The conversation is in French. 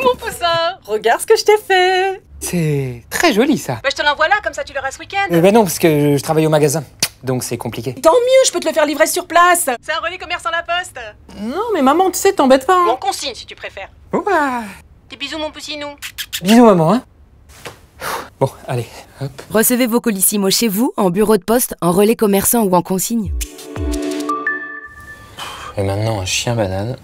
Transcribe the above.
mon poussin Regarde ce que je t'ai fait C'est très joli ça Bah je te l'envoie là, comme ça tu l'auras ce week-end euh, bah non, parce que je travaille au magasin, donc c'est compliqué. Tant mieux, je peux te le faire livrer sur place C'est un relais commerçant la poste Non mais maman, tu sais, t'embêtes pas En hein. consigne si tu préfères Des bisous mon poussinou Bisous maman hein Bon, allez, hop. Recevez vos colissimo chez vous, en bureau de poste, en relais commerçant ou en consigne. Et maintenant un chien banane